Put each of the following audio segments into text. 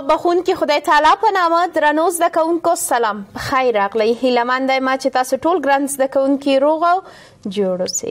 بخون کې خدای تعالی په نامه درنو زده کوونکو سلام خیر راغلی هیله مند ما چې تاسو ټول ګران زده کوونکي روغ او جوړ اوسئ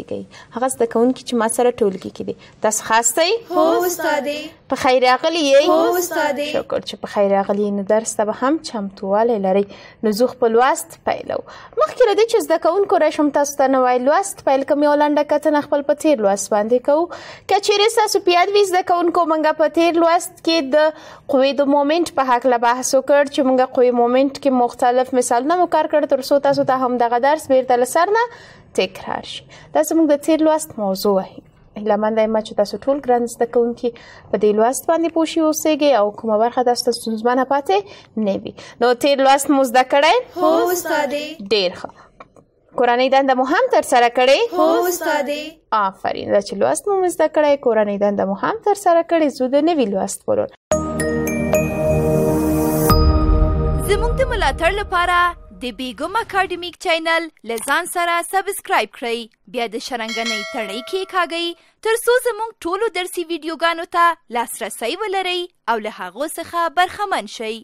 هغه زده کوونکي چې ما سره ټولګي کې دي تاسو خاصتئ هو استاد په خیر راغلی یې هو استاد شکر چې په خیر راغلی نه درس ته هم چمتواله لري نو زه خپل واست پیلو مخکې لدی چې زده کوونکو راشم تاسو ته نو وای لوست پیل کوم یو لنډه کتنه خپل په تیر لوست باندې کوو کچېرې تاسو پیاد وی زده کوونکو منګه په تیر لوست کې د قوې د مومنټ په حق له بحث وکړ چې موږ قوې مومنټ کې مختلف مثالونه مکار کړ تر څو تاسو ته هم دغه درس بیرته لسر نه تکرار شي دا زموږ د تیر لوست موضوع وه هیله مند یم چې تاسو ټول ګران زده کوونکي په دې لوست باندې پوه شئ اوسئ او کومه برخه تاسو ته ستونزمنه پاتې نه وي نو تیر لوست مو زده کړی هو استادې ډېر ښه کورنۍ دنده مو هم تر سره کړې هو استادې آفرین دا چې لوست مو زده کړی کورنۍ دنده مو هم تر سره کړې زو د نوي لوست پرون زموږ د ملاتړ لپاره د بیګم اکیډمیک چینل لزان سره سبسکرایب کړئ بیا د شرنګنۍ تړۍ کې کاږئ ترڅو زموږ ټولو درسي ویډیوګانو ته لاسرسی ولرئ او له هغو څخه برخمن شئ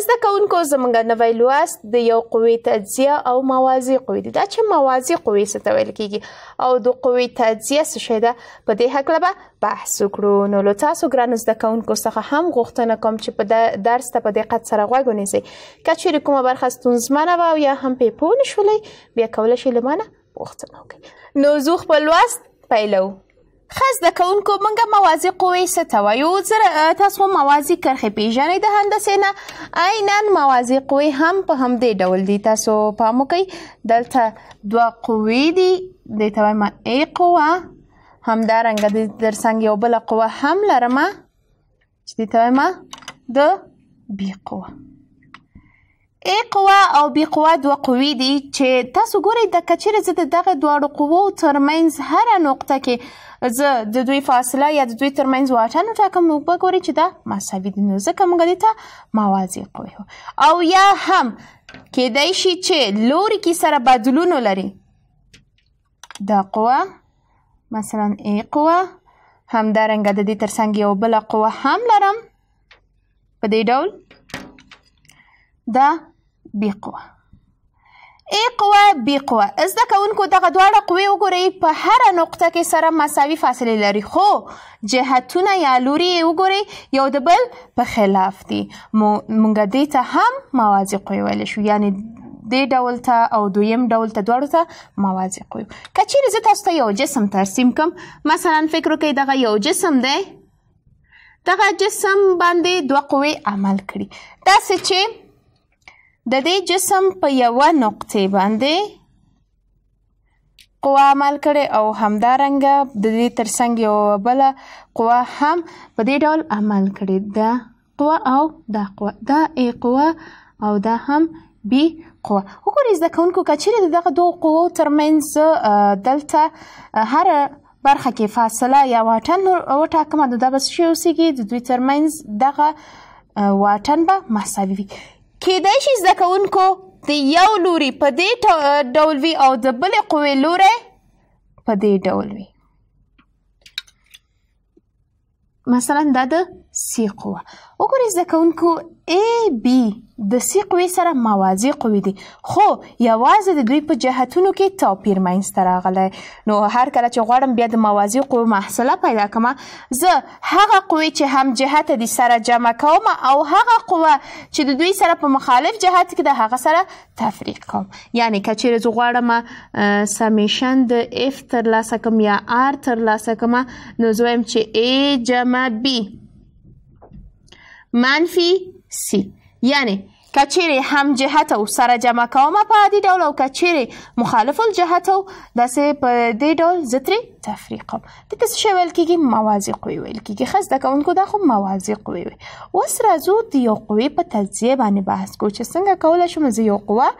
زده کوونکو زمونږ نوی لوست د یو قوې تجزیه او موازی قوې دي دا چې موازی قوې څه ته ویل کیږي او د قوې تجزیه څه شی ده په دې هکله به بحث وکړو نو له تاسو ګرانو زده کوونکو څخه هم غوښتنه کوم چې په درس ته په دقت سره غوږ ونیسئ که چیرې کومه برخه ستونزمنه وه او یا هم پې پوه نه شولئ بیا کولی شئ له مانه پوښتنه وکړئ نو زه خپل لوست پیلوو ښه زده کوونکو موږ موازي قوې څه ته وایو تاسو موازي کرښې پیژنئ د هندسې نه عینا موازي قوې هم په همدې ډول دي تاسو پام وکئ دلته دوه قوې دي دې ته وایم ای قوه همدارنګه د ترڅنګ یو بله قوه هم لرمه چې دې ته وایم د بی قوه ای قوه او بی قوه دوه قوې دي چې تاسو ګورئ د کچېرې زه د دغه دواړو قوو ترمنځ هره نقطه کې زه د دوی فاصله یا د دوی ترمنځ واټن وټاکم نو وګورئ چې دا مساوي دي نو ځکه موږ دې ته موازی قوې او یا هم کیدای شي چې لوري کې سره بدلون ولري دا قوه مثلا ای قوه همدارنګه د دې ترڅنګ یو بله قوه هم لرم په دې ډول دا بی قوه ای قوه بی قوه زده کوونکو دغه دواړه قوې وګورئ په هره نقطه کې سره مساوي فاصلې لري خو جهتونه یا لوري یې وګورئ یو د بل په خلاف دي مونږ دې ته هم موازی قوې ویلی شو یعنی دې ډول ته او دویم ډول ته دواړو ته موازی قوې که چیرې زه تاسو ته یو جسم ترسیم کم مثلا فکر وکړئ دغه یو جسم دی دغه جسم باندې دوه قوې عمل کړي داسې چې د دې جسم په یوه نقطې باندې قوه عمل کړي او همدارنګه د دې ترڅنګ یو بله قوه هم په دې ډول عمل کړي دا قوه او دا قوه دا ای قوه او دا هم بی قوه وګورئ زده کوونکو که چیرې د دغه دوو قوو ترمنځ دلته هر برخه کې فاصله یا واټن وټاکمه نو دا به څه شی اوسیږي د دوی ترمنځ دغه واټن به مساوي وي کېدای شي زده کوونکو د یو لوري په دې ډول وي او د بلې قوې لوری په دې ډول وي مثلا دا د سی قوه وګورئ زده کوونکو اے بی د سی قوې سره موازی قوې دي خو یوازې د دوی په جهتونو کې توپیر منځته راغلی نو هر کله چې غواړم بیا د موازی قوو محصله پیدا کړم زه هغه قوې چې هم جهت دي سره جمع کوم او هغه قوه چې د دوی سره په مخالف جهت کې ده هغه سره تفریق کوم یعنی که چیرې زه غواړم سمیشن د اف ترلاسه کوم یا آر ترلاسه کوم نو زه وایم چې ای جمع بی منفی سی یعنی کچیر هم جهت او سره جمع کوم په عادي ډول او کچیر مخالف الجهت او داسې په دې ډول زتري تفریق د تاسو شول کېږي موازق ویل کېږي خاص د کوونکو دا خو موازق وی اوس راځو د یو قوې په تجزیه باندې بحث کو چې څنګه کولای شو زه یو قوه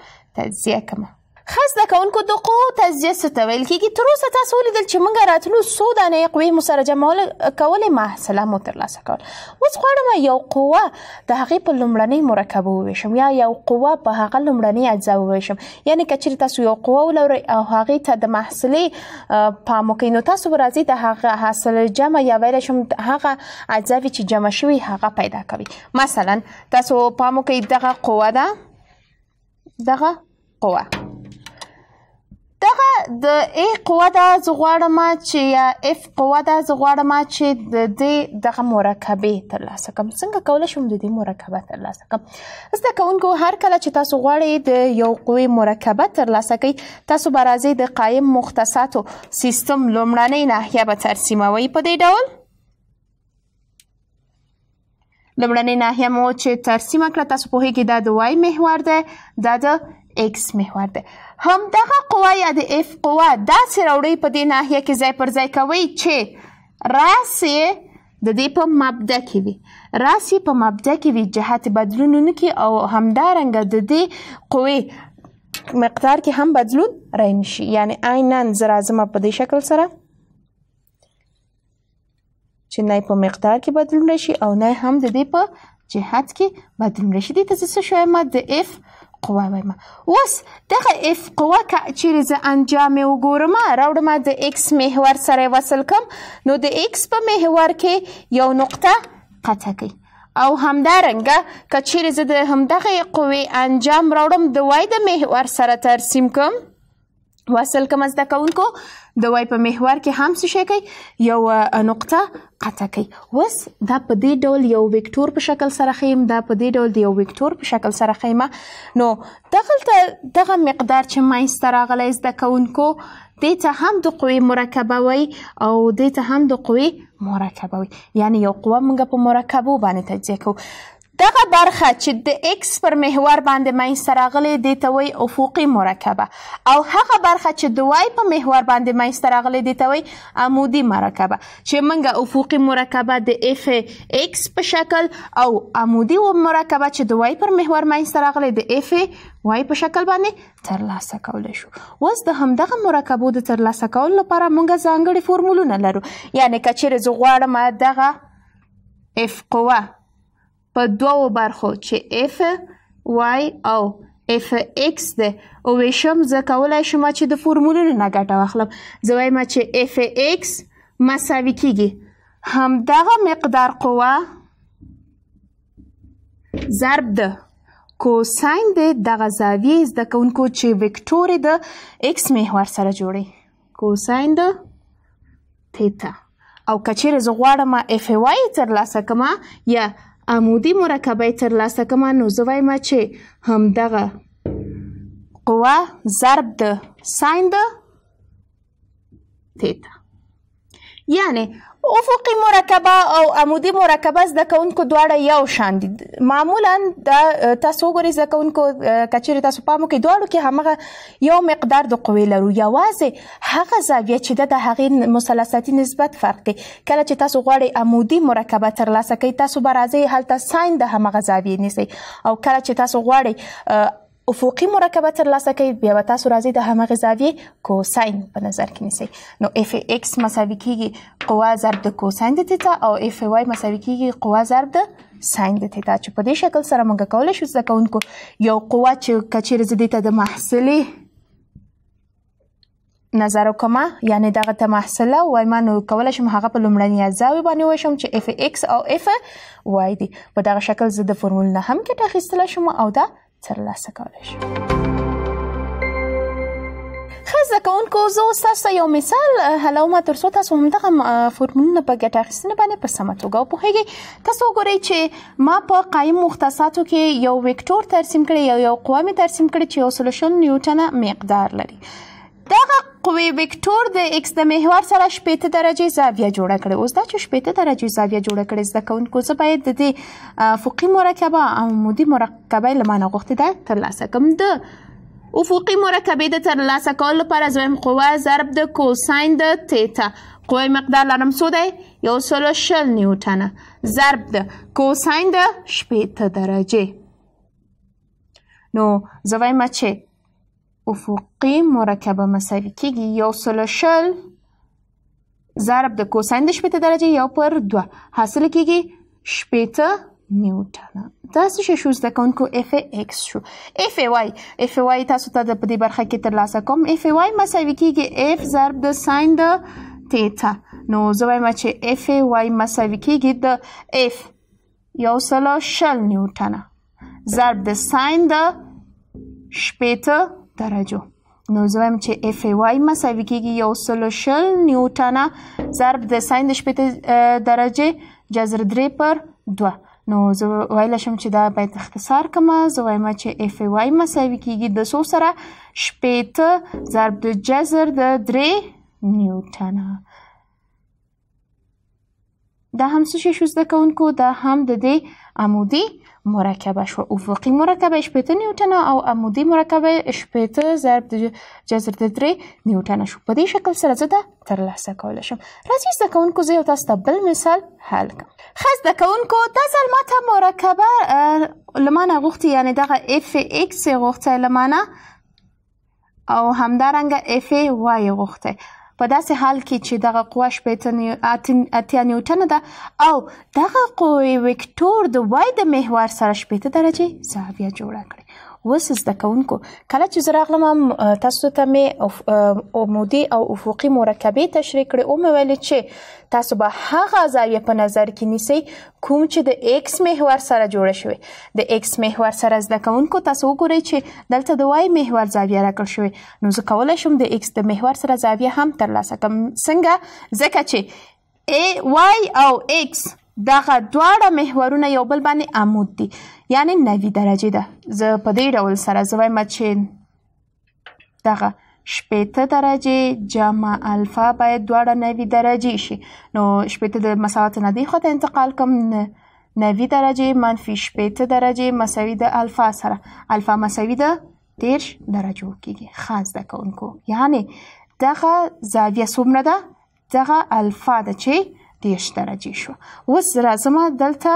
تجزیه کړم ښه زده کوونکو د قوو تجزیه څه ته ویل کېږي تر اوسه تاسو ولیدل چې موږ راتلو څو دانې قوې مو سره جمعول کولې محصله مو ترلاسه کول اوس غواړم یو قوه د هغې په لومړنۍ مرکبو وویشم یا یو قوه په هغه لومړنۍ اجزا وویشم یعنې که چیرې تاسو یو قوه ولورئ او هغې ته د محصلې پام وکړئ نو تاسو به راځئ د هغه حاصل جمع یا ویلی شم هغه اجزاوې چې جمع شوي هغه پیدا کوي مثلا تاسو پام وکړئ دغه قوه ده دغه قوه دغه د ای قوه ده زه غواړم چې یا اف قوه ده زه غواړم چې د دې دغه مرکبې ترلاسه کړم څنګه کولی شم د دې مرکبه ترلاسه کړم زده کوونکو هر کله چې تاسو غواړئ د یو قوې مرکبه ترلاسه کړئ تاسو به راځئ د قایم مختصاتو سیستم لومړنۍ ناحیه به ترسیموئ په دې ډول لومړنۍ ناحیه مو چې ترسیمه کړه تاسو پوهیږئ دا د وای محور ده دا د x محور دی همدغه قوه یا د f قوه داسې راوړئ په دې ناحیه کې ځای پر ځای کوئ چې راس د دې په مبدا کې وي راس په مبدا کې وي جهت بدلون نه کی او همدارنګه د دې قوې مقدار کې هم بدلون راینشي یعنی عینن زرازمه په دې شکل سره چې نه په مقدار کې بدلون راشي او نه هم د دې په جهت کې بدلون راشي دې ته څه شوی مد د f قوه وایم اوس دغه اف قوه که چیرې زه انجام یې وګورم راوړم د ایکس محور سره وصل کم نو د ایکس په محور کې یو نقطه قطع کوي او همدارنګه که چیرې زه د همدغې قوې انجام راوړم د وای د محور سره ترسیم کم وصل کوم زده کوونکو د وای په محور کې هم څه شي کوي یو نقطه قطع کوي وس دا په دې ډول یو وکتور په شکل سره خیم دا په دې ډول یو وکتور په شکل سره خیمه نو دغلته دغه مقدار چې مایسته راغلی زده کوونکو دې ته هم د قوې مرکبه وي او دې ته هم د قوې مرکبه وي یعنی یو قوه موږ په مرکبو باندې تجزیه کوو دغه برخه چې د ایکس پر محور باندې منځته راغلې دې ته وایي افقي مرکبه او هغه برخه چې د وای په محور باندې منځته راغلې دې ته وایي عمودي مرکبه چې موږ افقي مرکبه د اف ایکس په شکل او عمودي مرکبه چې د وای پر محور منځته راغلې د اف وای په شکل باندې ترلاسه کولای شو اوس د همدغه مرکبو د ترلاسه کولو لپاره مونږ ځانګړي فورمولونه لرو یعنی کچېرې زه غواړم دغه اف قوه په دوو برخو چې اف وای او اف ایکس ده او وشم زه کولای شم چې د فورمولونو نه ګټه واخلم زه وایم چې اف ایکس مساوي کیږي همدغه مقدار قوه ضرب ده کوساین د دغه زاویې زده کوونکو چې وکتور د ایکس محور سره جوړي کوساین د تیتا او کچیر زه غواړم اف وای ترلاسه کما یا عمودي مرکبې ترلاسه کوم نو زه وایم چې همدغه قوه ضرب د ساین د تیتا یعنی افقي مرکبه او عمودي مرکبه زده کوونکو دواړه یو شان دي معمولا د تاسو وګورئ زده کوونکو کچېرې تاسو پام وکړئ دواړو کې همغه یو مقدار د قوې لرو یوازې هغه زاویه چې ده د هغې مثلثاتي نسبت فرق دی کله چې تاسو غواړئ عمودي مرکبه ترلاسه کړئ تاسو به راځئ هلته ساین د همغه زاویې نیسئ او کله چې تاسو غواړئ افقی مرکبه تر لاسه کوي بیا به تاسو راځي د همغه زاویې کوساین په نظر کې نیسئ نو اف ایکس مساوي کیږي قوه ضرب د کوساین د تیتا او اف وای مساوي کیږي قوه ضرب د ساين د تیتا چې په دې شکل سره موږ کولای شو زده کوونکو یو قوه چې کچیر زدي ته د محصلې نظر وکما یعنی دغه ته محصله وای ما نو کولای شم هغه په لومړنۍ ځاوي باندې وشم چې اف ایکس او اف وای دي په دغه شکل زه د فورمول نه هم کې اخیستل شم او دا ترلاسه کولی شو خاص ځکهونکو زه تاسو ته یو مثال هلومه ترڅو تاسو همدغه فورمولونه په ګټه اخیستنه باندې په سمه توګه وپوهیږئ تاسو وګورئ چې ما په قایم مختصاتو کې یو وکتور ترسیم کړی یو یو قوه مې ترسیم کړی چې یو سلو شل نیوټنه مقدار لري دغه قوې وکتور د ایکس د محور سره 80 درجه زاویه جوړه کړې اوس دا چې 80 درجه زاویه جوړه کړې زده کوونکو زه باید د دې افقي مرکبه او عمودي مرکبه لمانه غوښتې ده تر لاسه کوم د افقي مرکبې د تر لاسه کولو لپاره زویم قوه ضرب د کوساین د تیتا قوې مقدار لرم څو دی یو سلو شل نیوټنه ضرب د کوساین د شپېته درجې نو زه وایم چې افقي مرکبه مساوي کیږي یو سل شل ضرب د کوساین د شپېته درجې یو پر دوه حاصله کیږي شپېته نیوټن دا څه شو زده کوونکو اف ایکس شو اف وای اف وای تاسو ته په دې برخه کې ترلاسه کوم اف وای مساوي کیږي اف ضرب د ساین د تیتا نو زه وایم چې اف وای مساوي کیږي د اف یو سل شل نیوټن ضرب د ساین د شپېته درجو نو زویم چې اف وای مساوي کیږي یو سل شل نیوټنه ضرب د ساين د شپته درجه جذر درې پر 2 نو زه ویل شم چې دا باید اختصار کما زه وایم چې اف وای مساوي کیږي د 100 سره شپته ضرب د جذر د 3 نیوټنه دا هم څه شي شوز د کوونکو دا هم د دې عمودي مرکبش و افقی مرکب 18 نیوتن او عمودی مرکب 18 ضرب د جذر د 3 نیوتن شو په دې شکل سره زه د تر لاسه کولای شم راځي زده کوونکو زه یو تاسو ته بل مثال حل کړم ښه زده کوونکو دا ځل ماته مرکبه لمانه غوښتي یعنې دغه اف ایکس یې غوښتی لمانه او همدارنګه اف وای غوښتی په داسې حال کې چې دغه قوه شپېته اتیا نیوټنه ده او دغه قوې وکتور د وای د محور سره شپېته درجې زاویه جوړه کړې اوس زده کوونکو کله چې زه راغلم هم تاسو ته مې عمودي او افقي مرکبې تشریح کړې او مې ویلې چې تاسو به هغه زاویه په نظر کې نیسئ کوم چې د ایکس محور سره جوړه شوې د ایکس محور سره زده کوونکو تاسو وګورئ چې دلته د وای محور زاویه راکړ شوې نو زه کولی شم د ایکس د محور سره زاویه هم ترلاسه کړم څنګه ځکه چې ای وای او ایکس دغه دواړه محورونه یو بل باندې عمود دي یعنی 90 درجه ده زه په دې ډول سره زه وایم چې دغه شپېته درجې جمع الفا باید دواړه 90 درجې شي نو شپېته د مساوات نه دی خواته انتقال کوم 90 درجې منفي شپېته درجې مساوي د الفا سره الفا مساوي ده دېرش درجو کېږي ښه زده کوونکو یعنې دغه زاویه څومره ده دغه الفا ده چې دیش درجه شو اوس زما دلته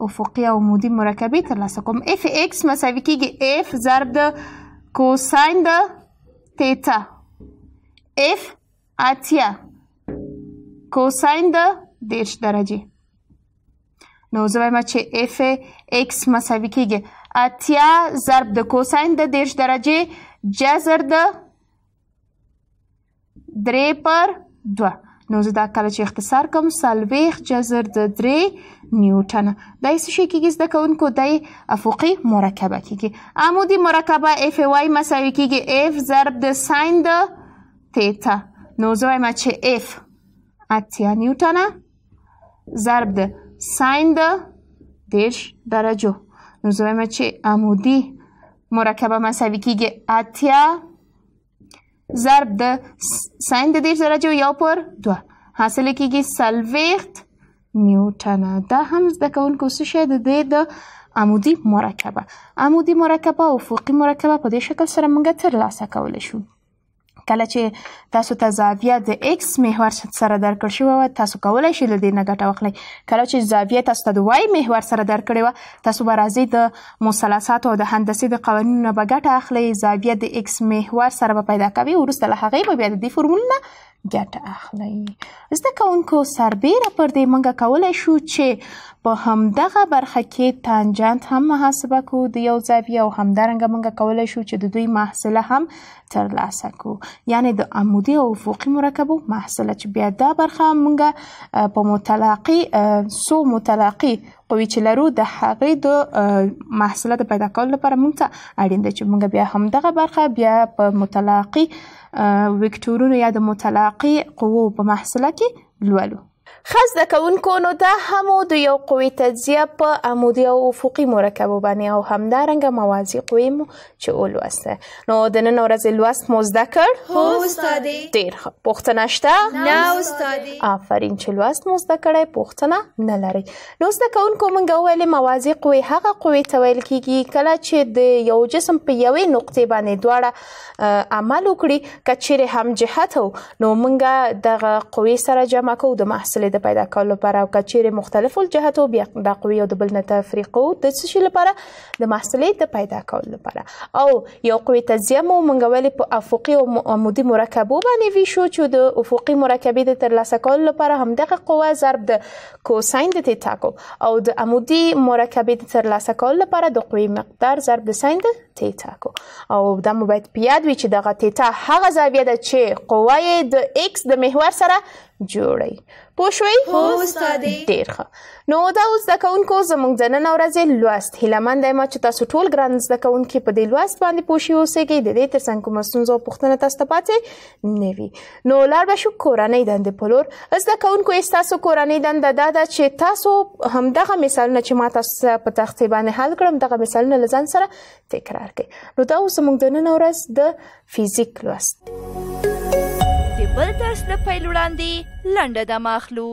افقي او عمودي مرکبي ترلاسه کوم اف اکس مساوي کیږي اف ضرب د کوساین د تیتا اف اتیا کوساین د دیش درجه نو زه وایم چې اف اکس مساوي کیږي اتیا ضرب د کوساین د دیش درجه جذر د درې پر دوه نو زه دا کله چې اختصار کوم څلوېښت جزر د درې نیوټنه دا یې څه شی کېږي زده کوونکو دا یې افقي مرکبه کېږي عمودي مرکبه اف وای مساوي کېږي اف ضرب د ساین د تیتا نو زه وایم چې اف اتیا نیوټنه ضرب د ساین د دېرش درجو نو زه وایم چې عمودي مرکبه مساوي کېږي اتیا ضرب د ساين د دېرش درجو یو پر دوه حاصله کیږي څلوېښت نیوټنه دا هم زده کوونکو څه شی د دې د عمودي مرکبه عمودي مرکبه او افقي مرکبه په دې شکل سره موږ ترلاسه کولی شو کله چې تاسو ته زاویه د ایکس محور سره درکړ شوی و تاسو کولای شئ له دې نه ګټه واخلئ کله چې زاویه تاسو ته د وای محور سره درکړې و تاسو به راځئ د مثلثاتو او د هندسي د قوانینو نه به ګټه اخلئ زاویه د ایکس محور سره به پیدا کوي وروسته له هغې به بیا د دې فورمول نه ګټه اخلئ زده کوونکو سربیره پر دې موږ کولای شو چې په همدغه برخه کې تانجنت هم محاسبه کو د یو زاویه او همدارنګه موږ کولای شو چې د دوی محصله هم تر لاسه کو یعنی د عمودي او افقي مرکبو محصله چې بیا دا برخه موږ په متلاقي سو متلاقي قوی چې لرو د هغې د محصله د پیدا کولو لپاره موږ ته اړین ده چې موږ بیا همدغه برخه بیا په متلاقي وکتورونو یا د متلاقي قوو په محصله کې لولو ښه زده کوونکو نو دا هم د یو قوې تجزیه په عمودي او افقي مرکبو باندې او همدارنګه موازي قوې مو چې ولوسته نو د نن ورځې لوست مو زده کړ هو استادې ډېر ښه پوښتنه شته نه استادې آفرین چې لوست مو زده کړی پوښتنه نه لري نو زده کوونکو موږ ویلې موازي قوې هغه قوې ته ویل کیږي کله چې د یو جسم په یوې نقطې باندې دواړه عمل وکړي که چیرې هم جهت نو موږ دغه قوې سره جمع کوو د محصلې د پیدا کولو لپاره او کچېرې مختلفو جهتو بیا د قوی او د بل نه تفریقو د څه شي لپاره د محصلې د پیدا کولو لپاره او یو قوی تجزیه مو مونږ ولې په افقي او عمودي مرکبو باندې ویشو چې د افقي مرکبې د ترلاسه کولو لپاره همدغه قوه ضرب د کوساین د تیتا کو او د عمودي مرکبې د ترلاسه کولو لپاره د قوی مقدار ضرب د ساین د تیتا کو او دا مو باید په یاد وي چې دغه تیتا هغه زاویه ده چې قوه د x د محور سره جوړي پوه شوي ډېر ښه نو دا اوس زده کوونکو زموږ د نن ورځې لوست هیلهمند یم چې تاسو ټول ګران زده کوونکي په دې لوست باندې پوه شي اوسئ د دې ترڅنګ کومه ستونزه او پوښتنه تاسو ته پاتې نه وي نو لاړ به شو کورنۍ دندې په لور زده کوونکو ستاسو کورنۍ دنده دا ده چې تاسو همدغه مثالونه چې ما تاسو په تختې باندې حل کړم دغه مثالونه لزان سره تکرار کړئ نو دا اوس زموږ د نن ورځ د فزیک لوست بل درس نه پیل وړاندې لنډه دمه اخلو